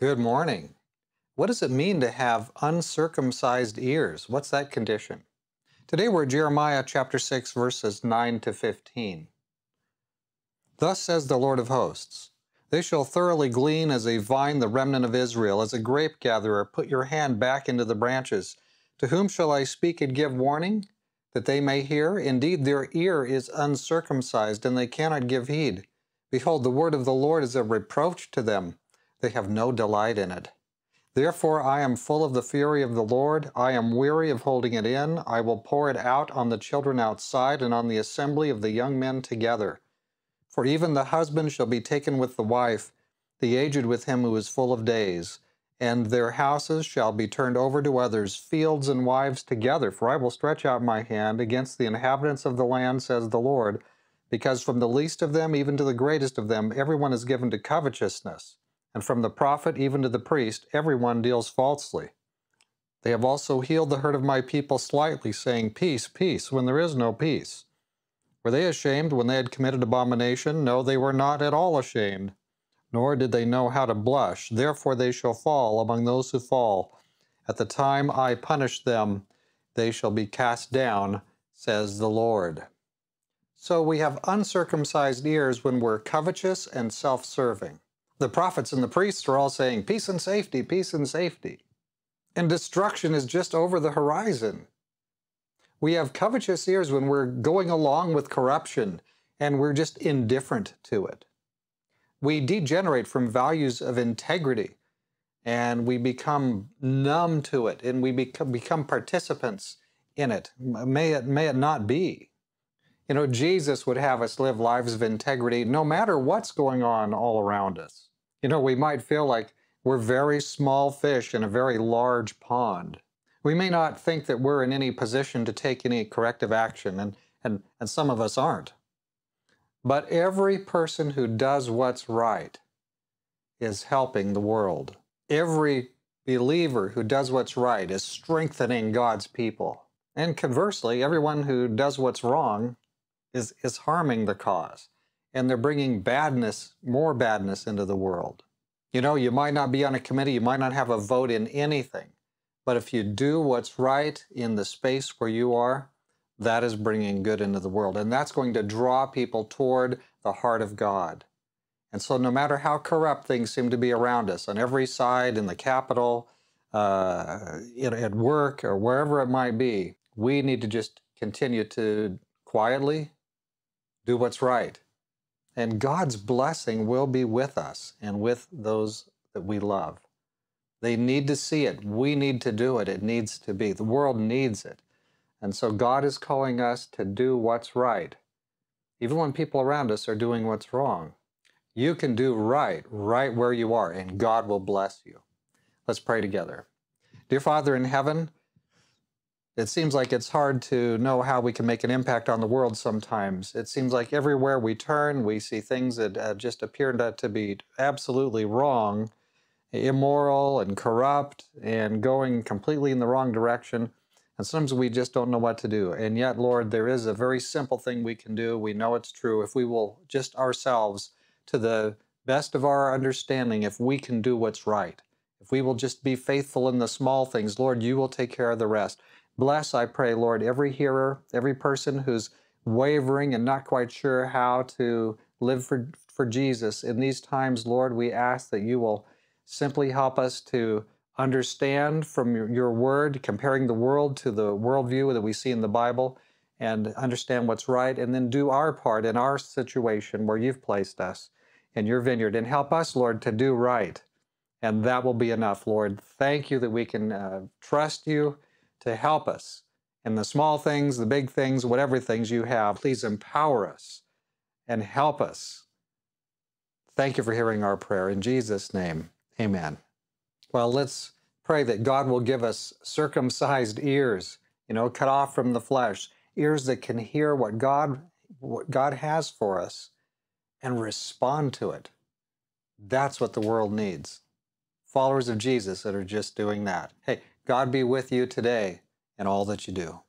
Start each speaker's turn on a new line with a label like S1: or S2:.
S1: Good morning. What does it mean to have uncircumcised ears? What's that condition? Today we're Jeremiah chapter 6, verses 9 to 15. Thus says the Lord of hosts They shall thoroughly glean as a vine the remnant of Israel, as a grape gatherer, put your hand back into the branches. To whom shall I speak and give warning? That they may hear? Indeed, their ear is uncircumcised, and they cannot give heed. Behold, the word of the Lord is a reproach to them they have no delight in it. Therefore I am full of the fury of the Lord, I am weary of holding it in, I will pour it out on the children outside and on the assembly of the young men together. For even the husband shall be taken with the wife, the aged with him who is full of days, and their houses shall be turned over to others, fields and wives together, for I will stretch out my hand against the inhabitants of the land, says the Lord, because from the least of them even to the greatest of them everyone is given to covetousness and from the prophet even to the priest, everyone deals falsely. They have also healed the hurt of my people slightly, saying, Peace, peace, when there is no peace. Were they ashamed when they had committed abomination? No, they were not at all ashamed, nor did they know how to blush. Therefore they shall fall among those who fall. At the time I punish them, they shall be cast down, says the Lord. So we have uncircumcised ears when we're covetous and self serving the prophets and the priests are all saying, peace and safety, peace and safety. And destruction is just over the horizon. We have covetous ears when we're going along with corruption and we're just indifferent to it. We degenerate from values of integrity and we become numb to it and we become, become participants in it. May it, may it not be. You know, Jesus would have us live lives of integrity no matter what's going on all around us. You know, we might feel like we're very small fish in a very large pond. We may not think that we're in any position to take any corrective action, and, and, and some of us aren't. But every person who does what's right is helping the world. Every believer who does what's right is strengthening God's people. And conversely, everyone who does what's wrong is, is harming the cause and they're bringing badness, more badness into the world. You know, you might not be on a committee, you might not have a vote in anything, but if you do what's right in the space where you are, that is bringing good into the world. And that's going to draw people toward the heart of God. And so, no matter how corrupt things seem to be around us, on every side, in the capital, uh, at work, or wherever it might be, we need to just continue to quietly do what's right and God's blessing will be with us and with those that we love. They need to see it. We need to do it. It needs to be. The world needs it. And so God is calling us to do what's right, even when people around us are doing what's wrong. You can do right, right where you are, and God will bless you. Let's pray together. Dear Father in heaven, it seems like it's hard to know how we can make an impact on the world sometimes. It seems like everywhere we turn, we see things that uh, just appear to, uh, to be absolutely wrong, immoral and corrupt, and going completely in the wrong direction. And sometimes we just don't know what to do. And yet, Lord, there is a very simple thing we can do. We know it's true. If we will just ourselves, to the best of our understanding, if we can do what's right, if we will just be faithful in the small things, Lord, you will take care of the rest. Bless, I pray, Lord, every hearer, every person who's wavering and not quite sure how to live for, for Jesus. In these times, Lord, we ask that you will simply help us to understand from your, your word, comparing the world to the worldview that we see in the Bible, and understand what's right, and then do our part in our situation where you've placed us in your vineyard. And help us, Lord, to do right. And that will be enough, Lord. Thank you that we can uh, trust you to help us in the small things, the big things, whatever things you have. Please empower us and help us. Thank you for hearing our prayer. In Jesus' name, amen. Well, let's pray that God will give us circumcised ears, you know, cut off from the flesh, ears that can hear what God what God has for us and respond to it. That's what the world needs. Followers of Jesus that are just doing that. Hey, God be with you today in all that you do.